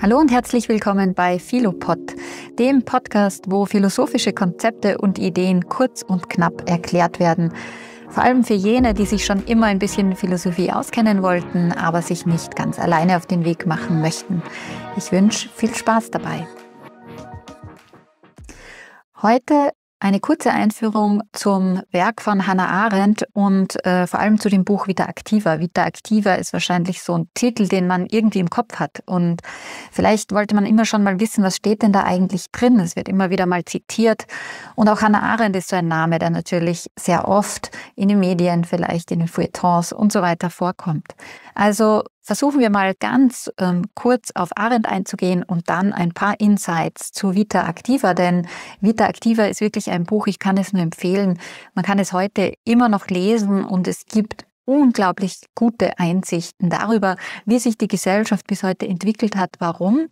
Hallo und herzlich willkommen bei Philopod, dem Podcast, wo philosophische Konzepte und Ideen kurz und knapp erklärt werden. Vor allem für jene, die sich schon immer ein bisschen Philosophie auskennen wollten, aber sich nicht ganz alleine auf den Weg machen möchten. Ich wünsche viel Spaß dabei. Heute eine kurze Einführung zum Werk von Hannah Arendt und äh, vor allem zu dem Buch Vita Activa. Vita Activa ist wahrscheinlich so ein Titel, den man irgendwie im Kopf hat. Und vielleicht wollte man immer schon mal wissen, was steht denn da eigentlich drin. Es wird immer wieder mal zitiert. Und auch Hannah Arendt ist so ein Name, der natürlich sehr oft in den Medien, vielleicht in den Feuilletons und so weiter vorkommt. Also versuchen wir mal ganz ähm, kurz auf Arendt einzugehen und dann ein paar Insights zu Vita Activa, denn Vita Activa ist wirklich ein Buch, ich kann es nur empfehlen. Man kann es heute immer noch lesen und es gibt unglaublich gute Einsichten darüber, wie sich die Gesellschaft bis heute entwickelt hat, warum.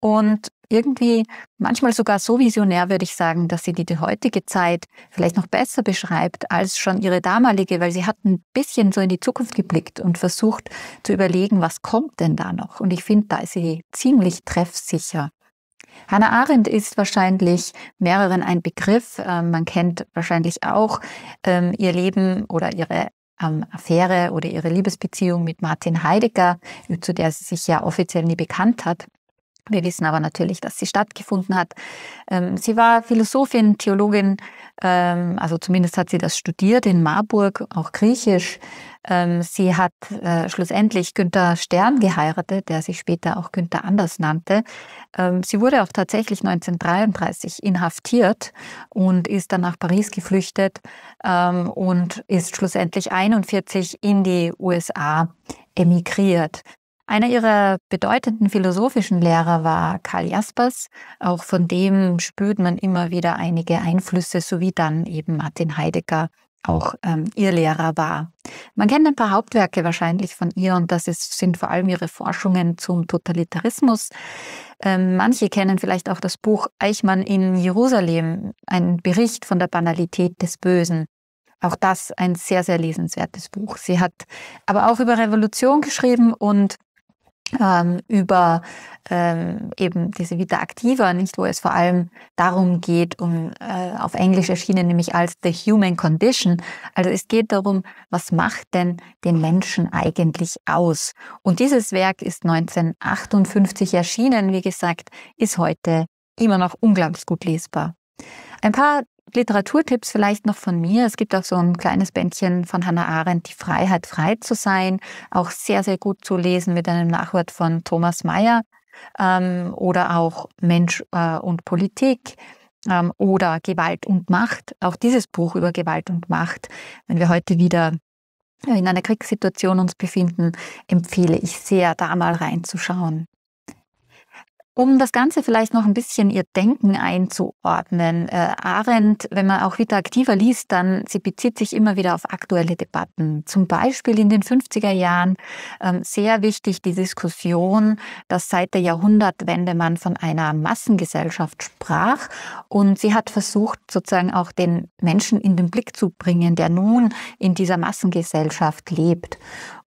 Und irgendwie manchmal sogar so visionär, würde ich sagen, dass sie die, heutige Zeit vielleicht noch besser beschreibt als schon ihre damalige, weil sie hat ein bisschen so in die Zukunft geblickt und versucht zu überlegen, was kommt denn da noch. Und ich finde, da ist sie ziemlich treffsicher. Hannah Arendt ist wahrscheinlich mehreren ein Begriff. Ähm, man kennt wahrscheinlich auch ähm, ihr Leben oder ihre ähm, Affäre oder ihre Liebesbeziehung mit Martin Heidegger, zu der sie sich ja offiziell nie bekannt hat. Wir wissen aber natürlich, dass sie stattgefunden hat. Ähm, sie war Philosophin, Theologin, ähm, also zumindest hat sie das studiert in Marburg, auch griechisch. Ähm, sie hat äh, schlussendlich Günther Stern geheiratet, der sich später auch Günther Anders nannte. Sie wurde auch tatsächlich 1933 inhaftiert und ist dann nach Paris geflüchtet und ist schlussendlich 41 in die USA emigriert. Einer ihrer bedeutenden philosophischen Lehrer war Karl Jaspers. Auch von dem spürt man immer wieder einige Einflüsse, sowie dann eben Martin Heidegger auch ähm, ihr Lehrer war. Man kennt ein paar Hauptwerke wahrscheinlich von ihr und das ist, sind vor allem ihre Forschungen zum Totalitarismus. Ähm, manche kennen vielleicht auch das Buch Eichmann in Jerusalem, ein Bericht von der Banalität des Bösen. Auch das ein sehr, sehr lesenswertes Buch. Sie hat aber auch über Revolution geschrieben und ähm, über ähm, eben diese Vita Activa, nicht, wo es vor allem darum geht, um äh, auf Englisch erschienen nämlich als The Human Condition. Also es geht darum, was macht denn den Menschen eigentlich aus? Und dieses Werk ist 1958 erschienen, wie gesagt, ist heute immer noch unglaublich gut lesbar. Ein paar Literaturtipps vielleicht noch von mir. Es gibt auch so ein kleines Bändchen von Hannah Arendt, Die Freiheit, frei zu sein. Auch sehr, sehr gut zu lesen mit einem Nachwort von Thomas Mayer. Ähm, oder auch Mensch äh, und Politik ähm, oder Gewalt und Macht. Auch dieses Buch über Gewalt und Macht, wenn wir heute wieder in einer Kriegssituation uns befinden, empfehle ich sehr, da mal reinzuschauen. Um das Ganze vielleicht noch ein bisschen ihr Denken einzuordnen, äh, Arendt, wenn man auch wieder aktiver liest, dann sie bezieht sich immer wieder auf aktuelle Debatten. Zum Beispiel in den 50er Jahren ähm, sehr wichtig die Diskussion, dass seit der Jahrhundertwende man von einer Massengesellschaft sprach und sie hat versucht, sozusagen auch den Menschen in den Blick zu bringen, der nun in dieser Massengesellschaft lebt.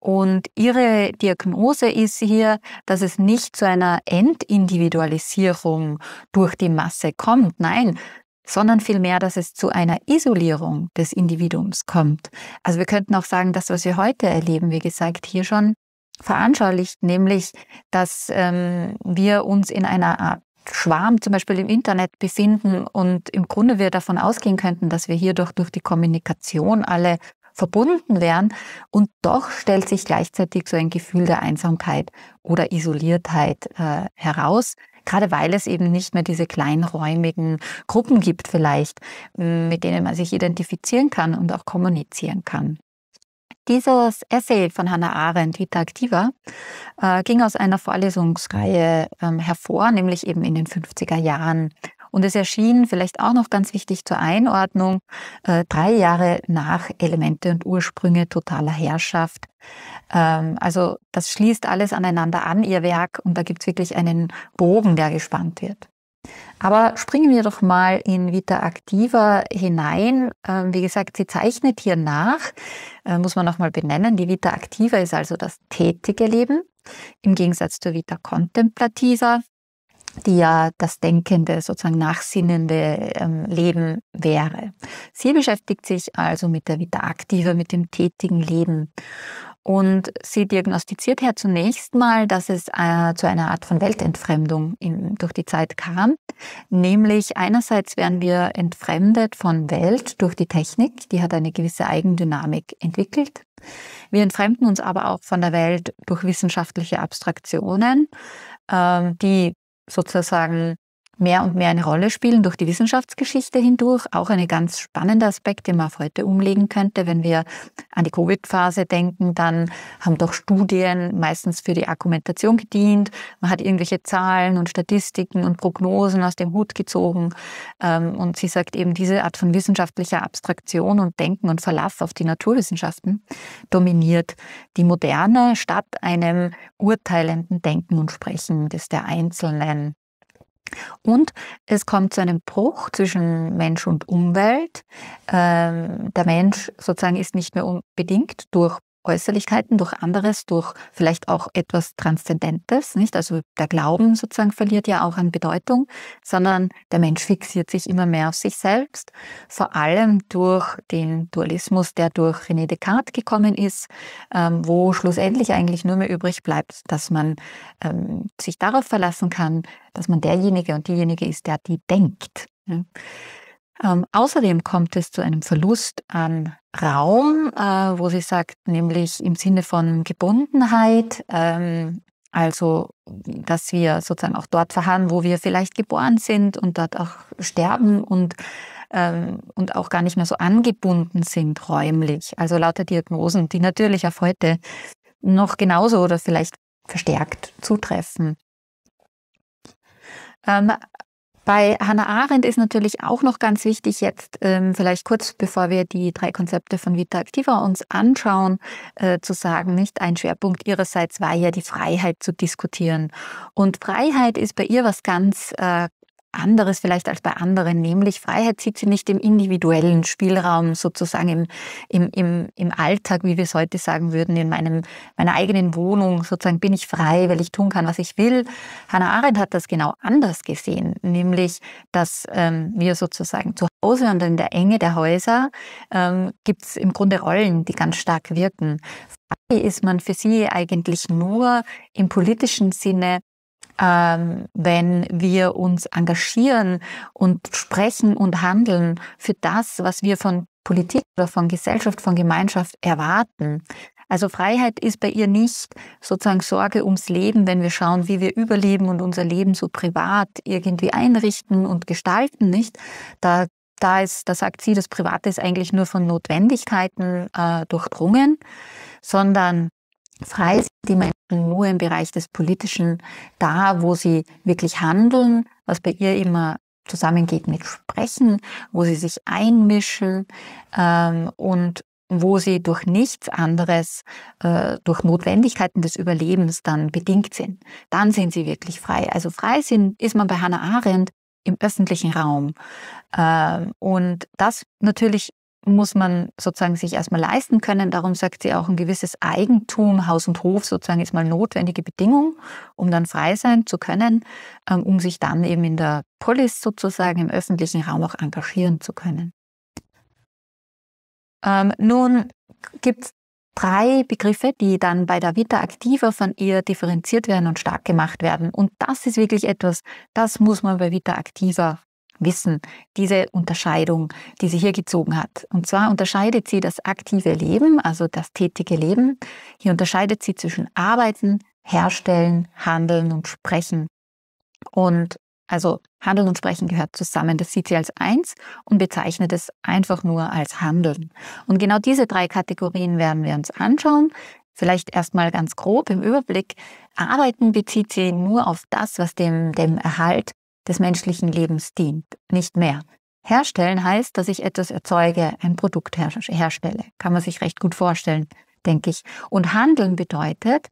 Und ihre Diagnose ist hier, dass es nicht zu einer Entindividualisierung durch die Masse kommt. Nein, sondern vielmehr, dass es zu einer Isolierung des Individuums kommt. Also wir könnten auch sagen, das, was wir heute erleben, wie gesagt, hier schon veranschaulicht, nämlich, dass ähm, wir uns in einer Art Schwarm zum Beispiel im Internet befinden und im Grunde wir davon ausgehen könnten, dass wir hierdurch durch die Kommunikation alle verbunden werden und doch stellt sich gleichzeitig so ein Gefühl der Einsamkeit oder Isoliertheit äh, heraus, gerade weil es eben nicht mehr diese kleinräumigen Gruppen gibt vielleicht, mit denen man sich identifizieren kann und auch kommunizieren kann. Dieses Essay von Hannah Arendt, Vita Activa, äh, ging aus einer Vorlesungsreihe ähm, hervor, nämlich eben in den 50er Jahren und es erschien vielleicht auch noch ganz wichtig zur Einordnung, äh, drei Jahre nach Elemente und Ursprünge totaler Herrschaft. Ähm, also das schließt alles aneinander an, ihr Werk, und da gibt es wirklich einen Bogen, der gespannt wird. Aber springen wir doch mal in Vita Activa hinein. Ähm, wie gesagt, sie zeichnet hier nach, äh, muss man nochmal benennen. Die Vita Activa ist also das tätige Leben im Gegensatz zur Vita Contemplativa die ja das denkende, sozusagen nachsinnende ähm, Leben wäre. Sie beschäftigt sich also mit der Vita Activa, mit dem tätigen Leben. Und sie diagnostiziert ja zunächst mal, dass es äh, zu einer Art von Weltentfremdung in, durch die Zeit kam. Nämlich einerseits werden wir entfremdet von Welt durch die Technik, die hat eine gewisse Eigendynamik entwickelt. Wir entfremden uns aber auch von der Welt durch wissenschaftliche Abstraktionen, ähm, die sozusagen mehr und mehr eine Rolle spielen durch die Wissenschaftsgeschichte hindurch. Auch ein ganz spannender Aspekt, den man auf heute umlegen könnte. Wenn wir an die Covid-Phase denken, dann haben doch Studien meistens für die Argumentation gedient. Man hat irgendwelche Zahlen und Statistiken und Prognosen aus dem Hut gezogen. Ähm, und sie sagt eben, diese Art von wissenschaftlicher Abstraktion und Denken und Verlass auf die Naturwissenschaften dominiert die Moderne statt einem urteilenden Denken und Sprechen des der Einzelnen und es kommt zu einem Bruch zwischen Mensch und Umwelt. Ähm, der Mensch sozusagen ist nicht mehr unbedingt durch Äußerlichkeiten, durch anderes, durch vielleicht auch etwas Transzendentes, nicht? Also der Glauben sozusagen verliert ja auch an Bedeutung, sondern der Mensch fixiert sich immer mehr auf sich selbst, vor allem durch den Dualismus, der durch René Descartes gekommen ist, ähm, wo schlussendlich eigentlich nur mehr übrig bleibt, dass man ähm, sich darauf verlassen kann, dass man derjenige und diejenige ist, der die denkt. Ähm, außerdem kommt es zu einem Verlust an Raum, äh, wo sie sagt, nämlich im Sinne von Gebundenheit, ähm, also dass wir sozusagen auch dort verharren, wo wir vielleicht geboren sind und dort auch sterben und, ähm, und auch gar nicht mehr so angebunden sind räumlich. Also lauter Diagnosen, die natürlich auf heute noch genauso oder vielleicht verstärkt zutreffen. Ähm, bei Hannah Arendt ist natürlich auch noch ganz wichtig jetzt, ähm, vielleicht kurz bevor wir die drei Konzepte von Vita Activa uns anschauen, äh, zu sagen, nicht ein Schwerpunkt ihrerseits war ja die Freiheit zu diskutieren. Und Freiheit ist bei ihr was ganz äh, anderes vielleicht als bei anderen, nämlich Freiheit sieht sie nicht im individuellen Spielraum, sozusagen im, im, im, im Alltag, wie wir es heute sagen würden, in meinem, meiner eigenen Wohnung, sozusagen bin ich frei, weil ich tun kann, was ich will. Hannah Arendt hat das genau anders gesehen, nämlich, dass ähm, wir sozusagen zu Hause und in der Enge der Häuser ähm, gibt es im Grunde Rollen, die ganz stark wirken. Frei ist man für sie eigentlich nur im politischen Sinne, ähm, wenn wir uns engagieren und sprechen und handeln für das, was wir von Politik oder von Gesellschaft, von Gemeinschaft erwarten. Also Freiheit ist bei ihr nicht sozusagen Sorge ums Leben, wenn wir schauen, wie wir überleben und unser Leben so privat irgendwie einrichten und gestalten, nicht? Da, da, ist, da sagt sie, das Private ist eigentlich nur von Notwendigkeiten äh, durchdrungen, sondern Frei sind die Menschen nur im Bereich des Politischen da, wo sie wirklich handeln, was bei ihr immer zusammengeht mit Sprechen, wo sie sich einmischen ähm, und wo sie durch nichts anderes, äh, durch Notwendigkeiten des Überlebens dann bedingt sind. Dann sind sie wirklich frei. Also frei sind, ist man bei Hannah Arendt im öffentlichen Raum. Ähm, und das natürlich muss man sozusagen sich erstmal leisten können. Darum sagt sie auch, ein gewisses Eigentum, Haus und Hof sozusagen ist mal notwendige Bedingung, um dann frei sein zu können, ähm, um sich dann eben in der Polis sozusagen im öffentlichen Raum auch engagieren zu können. Ähm, nun gibt es drei Begriffe, die dann bei der Vita Activa von ihr differenziert werden und stark gemacht werden. Und das ist wirklich etwas, das muss man bei Vita Activa wissen, diese Unterscheidung, die sie hier gezogen hat. Und zwar unterscheidet sie das aktive Leben, also das tätige Leben. Hier unterscheidet sie zwischen Arbeiten, Herstellen, Handeln und Sprechen. Und also Handeln und Sprechen gehört zusammen. Das sieht sie als eins und bezeichnet es einfach nur als Handeln. Und genau diese drei Kategorien werden wir uns anschauen. Vielleicht erstmal ganz grob im Überblick. Arbeiten bezieht sie nur auf das, was dem, dem Erhalt des menschlichen Lebens dient, nicht mehr. Herstellen heißt, dass ich etwas erzeuge, ein Produkt her herstelle. Kann man sich recht gut vorstellen, denke ich. Und handeln bedeutet,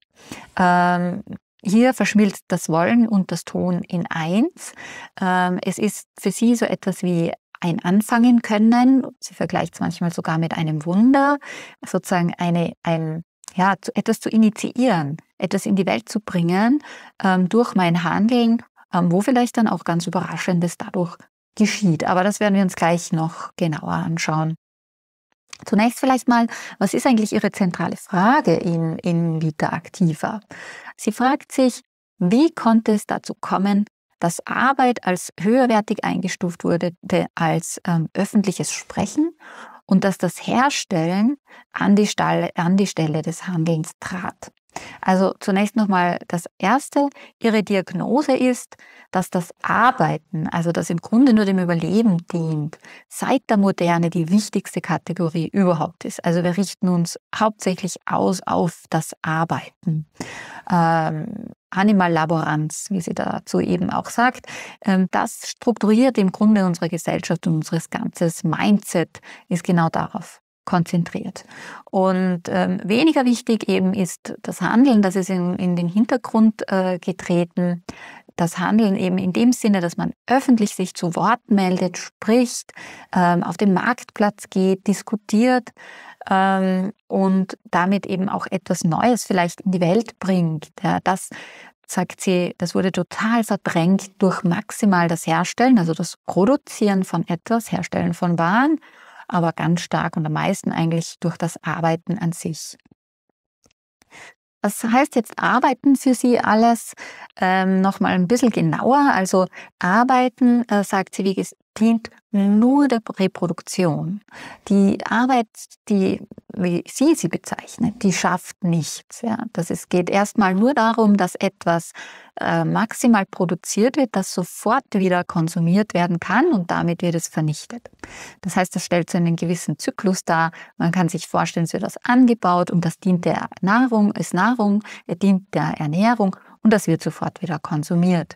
ähm, hier verschmilzt das Wollen und das Tun in eins. Ähm, es ist für sie so etwas wie ein Anfangen können. Sie vergleicht es manchmal sogar mit einem Wunder, sozusagen eine, ein, ja, etwas zu initiieren, etwas in die Welt zu bringen ähm, durch mein Handeln ähm, wo vielleicht dann auch ganz Überraschendes dadurch geschieht. Aber das werden wir uns gleich noch genauer anschauen. Zunächst vielleicht mal, was ist eigentlich Ihre zentrale Frage in, in Vita Activa? Sie fragt sich, wie konnte es dazu kommen, dass Arbeit als höherwertig eingestuft wurde als ähm, öffentliches Sprechen und dass das Herstellen an die, Stahl, an die Stelle des Handelns trat. Also zunächst nochmal das Erste. Ihre Diagnose ist, dass das Arbeiten, also das im Grunde nur dem Überleben dient, seit der Moderne die wichtigste Kategorie überhaupt ist. Also wir richten uns hauptsächlich aus auf das Arbeiten. Ähm, Animal Laborans, wie sie dazu eben auch sagt, ähm, das strukturiert im Grunde unsere Gesellschaft und unseres ganzes Mindset ist genau darauf konzentriert. Und ähm, weniger wichtig eben ist das Handeln, das ist in, in den Hintergrund äh, getreten. Das Handeln eben in dem Sinne, dass man öffentlich sich zu Wort meldet, spricht, ähm, auf den Marktplatz geht, diskutiert ähm, und damit eben auch etwas Neues vielleicht in die Welt bringt. Ja, das sagt sie, das wurde total verdrängt durch maximal das Herstellen, also das Produzieren von etwas, Herstellen von Waren aber ganz stark und am meisten eigentlich durch das Arbeiten an sich. Was heißt jetzt Arbeiten für Sie alles? Ähm, Nochmal ein bisschen genauer. Also Arbeiten, äh, sagt sie, wie, dient nur der Reproduktion. Die Arbeit, die, wie sie sie bezeichnet, die schafft nichts. Ja. Das ist, geht erstmal nur darum, dass etwas äh, maximal produziert wird, das sofort wieder konsumiert werden kann und damit wird es vernichtet. Das heißt, das stellt so einen gewissen Zyklus dar. Man kann sich vorstellen, es wird das angebaut und das dient der Nahrung, ist Nahrung, er dient der Ernährung und das wird sofort wieder konsumiert.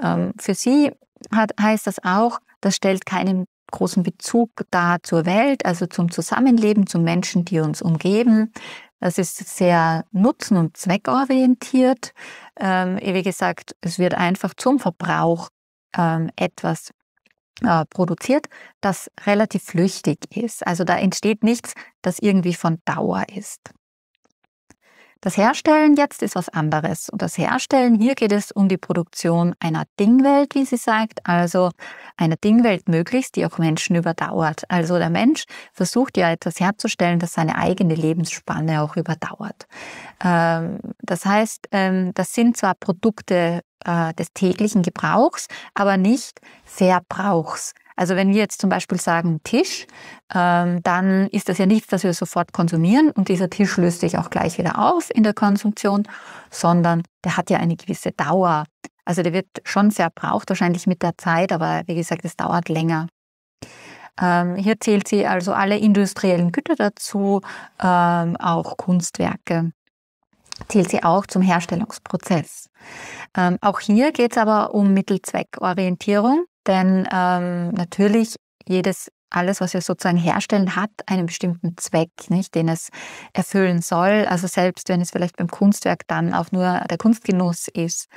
Ähm, für sie hat, heißt das auch, das stellt keinen großen Bezug dar zur Welt, also zum Zusammenleben, zu Menschen, die uns umgeben. Das ist sehr nutzen- und zweckorientiert. Ähm, wie gesagt, es wird einfach zum Verbrauch ähm, etwas äh, produziert, das relativ flüchtig ist. Also da entsteht nichts, das irgendwie von Dauer ist. Das Herstellen jetzt ist was anderes. Und das Herstellen, hier geht es um die Produktion einer Dingwelt, wie sie sagt, also einer Dingwelt möglichst, die auch Menschen überdauert. Also der Mensch versucht ja etwas herzustellen, das seine eigene Lebensspanne auch überdauert. Ähm, das heißt, ähm, das sind zwar Produkte äh, des täglichen Gebrauchs, aber nicht Verbrauchs. Also wenn wir jetzt zum Beispiel sagen Tisch, ähm, dann ist das ja nichts, das wir sofort konsumieren und dieser Tisch löst sich auch gleich wieder auf in der Konsumtion, sondern der hat ja eine gewisse Dauer. Also der wird schon verbraucht, wahrscheinlich mit der Zeit, aber wie gesagt, es dauert länger. Ähm, hier zählt sie also alle industriellen Güter dazu, ähm, auch Kunstwerke zählt sie auch zum Herstellungsprozess. Ähm, auch hier geht es aber um Mittelzweckorientierung. Denn ähm, natürlich jedes alles, was wir sozusagen herstellen, hat einen bestimmten Zweck, nicht, den es erfüllen soll. Also selbst wenn es vielleicht beim Kunstwerk dann auch nur der Kunstgenuss ist,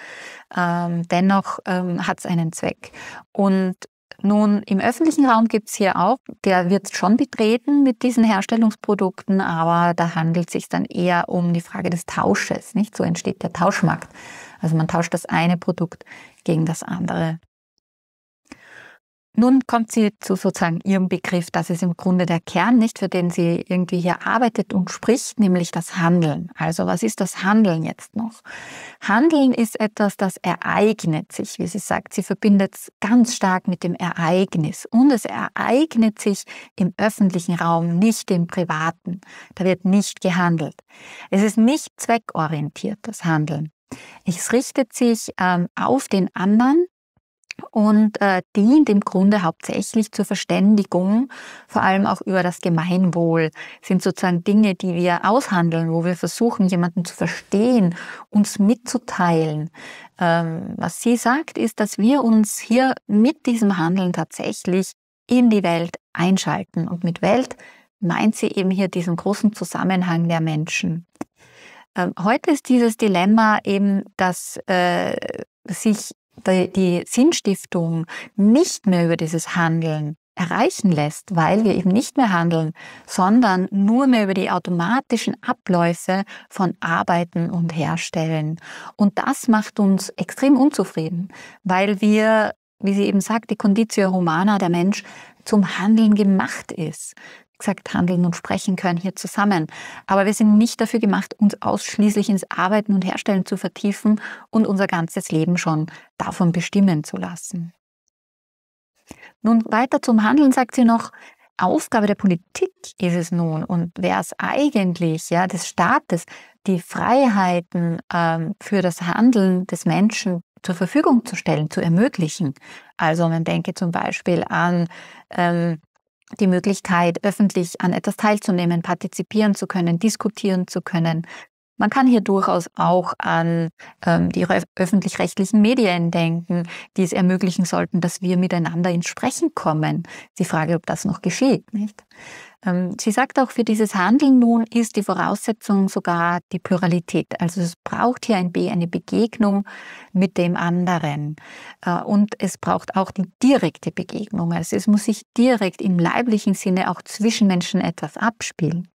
ähm, dennoch ähm, hat es einen Zweck. Und nun, im öffentlichen Raum gibt es hier auch, der wird schon betreten mit diesen Herstellungsprodukten, aber da handelt es sich dann eher um die Frage des Tausches, nicht? So entsteht der Tauschmarkt. Also man tauscht das eine Produkt gegen das andere. Nun kommt sie zu sozusagen ihrem Begriff, das ist im Grunde der Kern, nicht für den sie irgendwie hier arbeitet und spricht, nämlich das Handeln. Also was ist das Handeln jetzt noch? Handeln ist etwas, das ereignet sich, wie sie sagt. Sie verbindet es ganz stark mit dem Ereignis und es ereignet sich im öffentlichen Raum, nicht im privaten. Da wird nicht gehandelt. Es ist nicht zweckorientiert, das Handeln. Es richtet sich ähm, auf den anderen und äh, dient im Grunde hauptsächlich zur Verständigung, vor allem auch über das Gemeinwohl. Sind sozusagen Dinge, die wir aushandeln, wo wir versuchen, jemanden zu verstehen, uns mitzuteilen. Ähm, was sie sagt, ist, dass wir uns hier mit diesem Handeln tatsächlich in die Welt einschalten. Und mit Welt meint sie eben hier diesen großen Zusammenhang der Menschen. Ähm, heute ist dieses Dilemma eben, dass äh, sich die, die Sinnstiftung nicht mehr über dieses Handeln erreichen lässt, weil wir eben nicht mehr handeln, sondern nur mehr über die automatischen Abläufe von Arbeiten und Herstellen. Und das macht uns extrem unzufrieden, weil wir, wie sie eben sagt, die Conditio Humana, der Mensch, zum Handeln gemacht ist gesagt handeln und sprechen können hier zusammen. Aber wir sind nicht dafür gemacht, uns ausschließlich ins Arbeiten und Herstellen zu vertiefen und unser ganzes Leben schon davon bestimmen zu lassen. Nun weiter zum Handeln sagt sie noch, Aufgabe der Politik ist es nun und wäre es eigentlich ja, des Staates, die Freiheiten ähm, für das Handeln des Menschen zur Verfügung zu stellen, zu ermöglichen. Also man denke zum Beispiel an ähm, die Möglichkeit, öffentlich an etwas teilzunehmen, partizipieren zu können, diskutieren zu können, man kann hier durchaus auch an ähm, die öffentlich-rechtlichen Medien denken, die es ermöglichen sollten, dass wir miteinander ins Sprechen kommen. Die Frage, ob das noch geschieht, nicht? Ähm, sie sagt auch, für dieses Handeln nun ist die Voraussetzung sogar die Pluralität. Also es braucht hier ein B, eine Begegnung mit dem anderen. Äh, und es braucht auch die direkte Begegnung. Also es muss sich direkt im leiblichen Sinne auch zwischen Menschen etwas abspielen.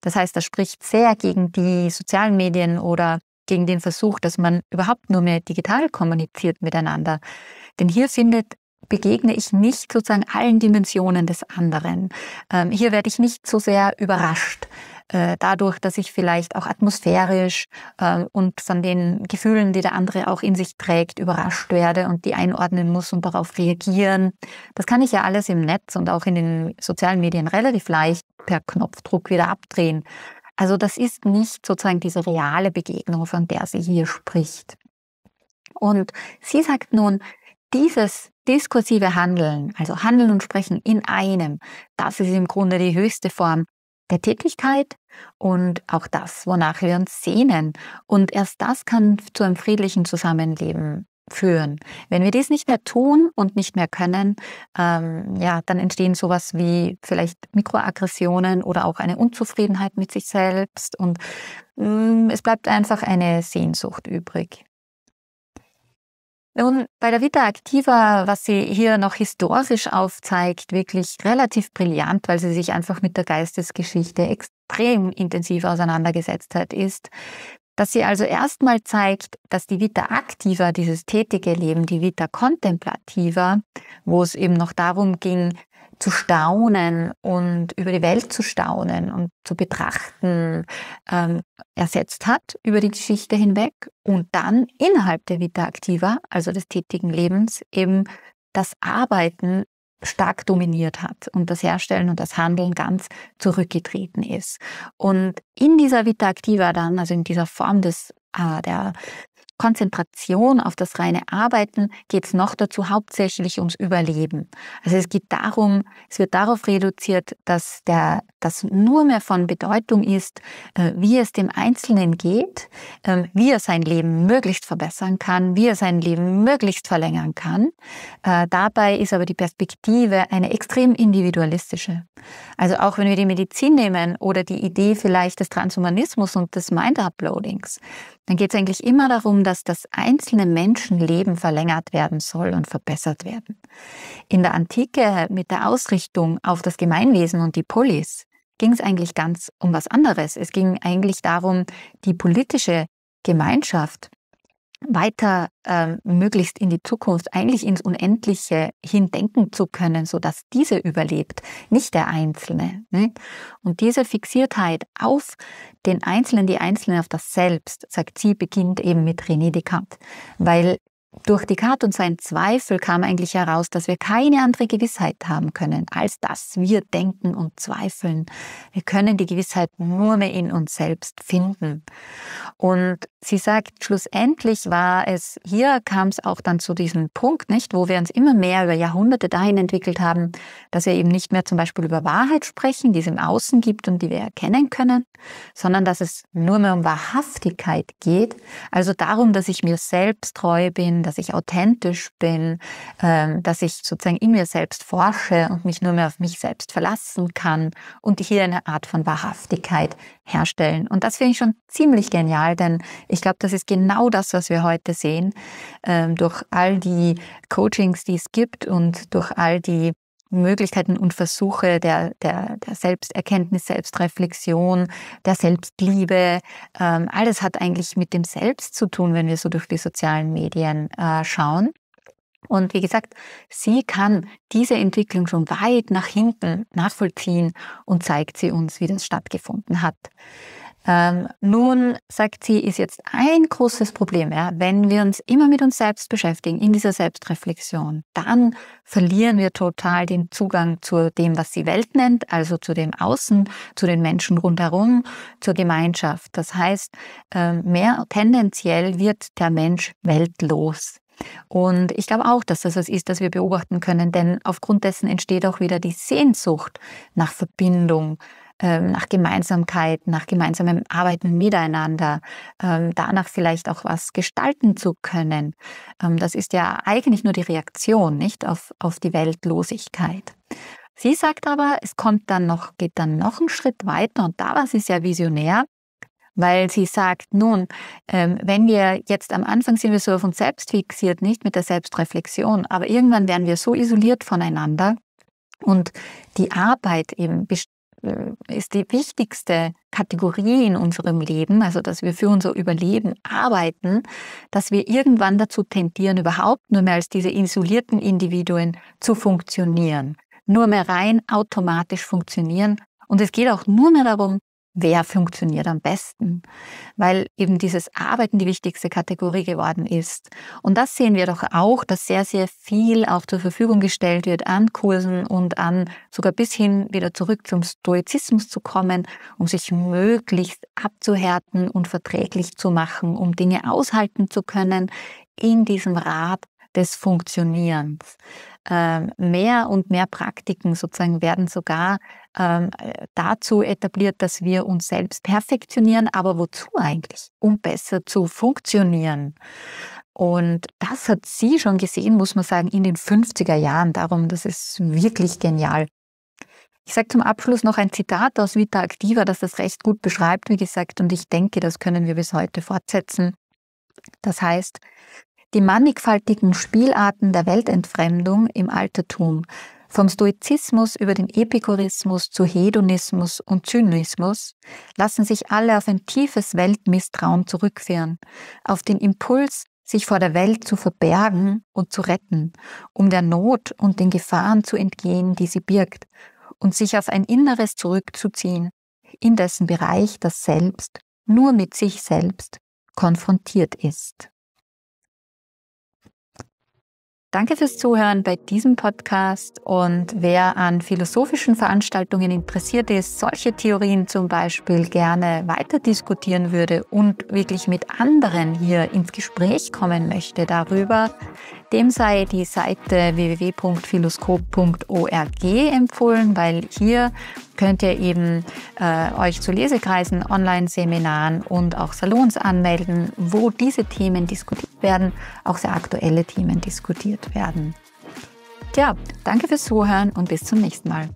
Das heißt, das spricht sehr gegen die sozialen Medien oder gegen den Versuch, dass man überhaupt nur mehr digital kommuniziert miteinander. Denn hier findet begegne ich nicht sozusagen allen Dimensionen des anderen. Ähm, hier werde ich nicht so sehr überrascht. Äh, dadurch, dass ich vielleicht auch atmosphärisch äh, und von den Gefühlen, die der andere auch in sich trägt, überrascht werde und die einordnen muss und darauf reagieren. Das kann ich ja alles im Netz und auch in den sozialen Medien relativ leicht per Knopfdruck wieder abdrehen. Also das ist nicht sozusagen diese reale Begegnung, von der sie hier spricht. Und sie sagt nun, dieses diskursive Handeln, also Handeln und Sprechen in einem, das ist im Grunde die höchste Form der Tätigkeit und auch das, wonach wir uns sehnen. Und erst das kann zu einem friedlichen Zusammenleben führen. Wenn wir dies nicht mehr tun und nicht mehr können, ähm, ja, dann entstehen sowas wie vielleicht Mikroaggressionen oder auch eine Unzufriedenheit mit sich selbst und ähm, es bleibt einfach eine Sehnsucht übrig. Nun, bei der Vita Activa, was sie hier noch historisch aufzeigt, wirklich relativ brillant, weil sie sich einfach mit der Geistesgeschichte extrem intensiv auseinandergesetzt hat, ist, dass sie also erstmal zeigt, dass die Vita Activa, dieses tätige Leben, die Vita Contemplativa, wo es eben noch darum ging, zu staunen und über die Welt zu staunen und zu betrachten ähm, ersetzt hat über die Geschichte hinweg und dann innerhalb der Vita Activa, also des tätigen Lebens, eben das Arbeiten stark dominiert hat und das Herstellen und das Handeln ganz zurückgetreten ist. Und in dieser Vita Activa dann, also in dieser Form des, äh, der Konzentration auf das reine Arbeiten geht es noch dazu hauptsächlich ums Überleben. Also es geht darum, es wird darauf reduziert, dass der, das nur mehr von Bedeutung ist, äh, wie es dem Einzelnen geht, ähm, wie er sein Leben möglichst verbessern kann, wie er sein Leben möglichst verlängern kann. Äh, dabei ist aber die Perspektive eine extrem individualistische. Also auch wenn wir die Medizin nehmen oder die Idee vielleicht des Transhumanismus und des Mind-Uploadings, dann geht es eigentlich immer darum, dass das einzelne Menschenleben verlängert werden soll und verbessert werden. In der Antike mit der Ausrichtung auf das Gemeinwesen und die Polis ging es eigentlich ganz um was anderes. Es ging eigentlich darum, die politische Gemeinschaft weiter äh, möglichst in die Zukunft, eigentlich ins Unendliche hindenken zu können, so dass diese überlebt, nicht der Einzelne. Ne? Und diese Fixiertheit auf den Einzelnen, die Einzelnen auf das Selbst, sagt sie, beginnt eben mit René Descartes, weil durch Descartes und seinen Zweifel kam eigentlich heraus, dass wir keine andere Gewissheit haben können, als dass wir denken und zweifeln. Wir können die Gewissheit nur mehr in uns selbst finden. Und sie sagt, schlussendlich war es, hier kam es auch dann zu diesem Punkt, nicht, wo wir uns immer mehr über Jahrhunderte dahin entwickelt haben, dass wir eben nicht mehr zum Beispiel über Wahrheit sprechen, die es im Außen gibt und die wir erkennen können, sondern dass es nur mehr um Wahrhaftigkeit geht. Also darum, dass ich mir selbst treu bin dass ich authentisch bin, ähm, dass ich sozusagen in mir selbst forsche und mich nur mehr auf mich selbst verlassen kann und hier eine Art von Wahrhaftigkeit herstellen. Und das finde ich schon ziemlich genial, denn ich glaube, das ist genau das, was wir heute sehen. Ähm, durch all die Coachings, die es gibt und durch all die Möglichkeiten und Versuche der, der, der Selbsterkenntnis, Selbstreflexion, der Selbstliebe. Ähm, alles hat eigentlich mit dem Selbst zu tun, wenn wir so durch die sozialen Medien äh, schauen. Und wie gesagt, sie kann diese Entwicklung schon weit nach hinten nachvollziehen und zeigt sie uns, wie das stattgefunden hat. Ähm, nun, sagt sie, ist jetzt ein großes Problem, ja, wenn wir uns immer mit uns selbst beschäftigen, in dieser Selbstreflexion, dann verlieren wir total den Zugang zu dem, was sie Welt nennt, also zu dem Außen, zu den Menschen rundherum, zur Gemeinschaft. Das heißt, äh, mehr tendenziell wird der Mensch weltlos. Und ich glaube auch, dass das was ist, das wir beobachten können, denn aufgrund dessen entsteht auch wieder die Sehnsucht nach Verbindung, ähm, nach Gemeinsamkeit, nach gemeinsamem Arbeiten miteinander, ähm, danach vielleicht auch was gestalten zu können. Ähm, das ist ja eigentlich nur die Reaktion, nicht auf, auf die Weltlosigkeit. Sie sagt aber, es kommt dann noch, geht dann noch einen Schritt weiter und da war sie sehr visionär, weil sie sagt, nun, wenn wir jetzt am Anfang sind wir so auf uns selbst fixiert, nicht mit der Selbstreflexion, aber irgendwann werden wir so isoliert voneinander, und die Arbeit eben äh, ist die wichtigste Kategorie in unserem Leben, also dass wir für unser Überleben arbeiten, dass wir irgendwann dazu tendieren, überhaupt nur mehr als diese isolierten Individuen zu funktionieren, nur mehr rein automatisch funktionieren. Und es geht auch nur mehr darum, wer funktioniert am besten, weil eben dieses Arbeiten die wichtigste Kategorie geworden ist. Und das sehen wir doch auch, dass sehr, sehr viel auch zur Verfügung gestellt wird an Kursen und an sogar bis hin wieder zurück zum Stoizismus zu kommen, um sich möglichst abzuhärten und verträglich zu machen, um Dinge aushalten zu können in diesem Rad des Funktionierens. Ähm, mehr und mehr Praktiken sozusagen werden sogar ähm, dazu etabliert, dass wir uns selbst perfektionieren, aber wozu eigentlich? Um besser zu funktionieren. Und das hat sie schon gesehen, muss man sagen, in den 50er Jahren. Darum, das ist wirklich genial. Ich sage zum Abschluss noch ein Zitat aus Vita Activa, das das recht gut beschreibt, wie gesagt, und ich denke, das können wir bis heute fortsetzen. Das heißt, die mannigfaltigen Spielarten der Weltentfremdung im Altertum, vom Stoizismus über den Epikurismus zu Hedonismus und Zynismus lassen sich alle auf ein tiefes Weltmisstrauen zurückführen, auf den Impuls, sich vor der Welt zu verbergen und zu retten, um der Not und den Gefahren zu entgehen, die sie birgt, und sich auf ein Inneres zurückzuziehen, in dessen Bereich das Selbst nur mit sich selbst konfrontiert ist. Danke fürs Zuhören bei diesem Podcast und wer an philosophischen Veranstaltungen interessiert ist, solche Theorien zum Beispiel gerne weiter diskutieren würde und wirklich mit anderen hier ins Gespräch kommen möchte darüber, dem sei die Seite www.philoskop.org empfohlen, weil hier könnt ihr eben äh, euch zu Lesekreisen, Online-Seminaren und auch Salons anmelden, wo diese Themen diskutiert werden, auch sehr aktuelle Themen diskutiert werden. Tja, danke fürs Zuhören und bis zum nächsten Mal.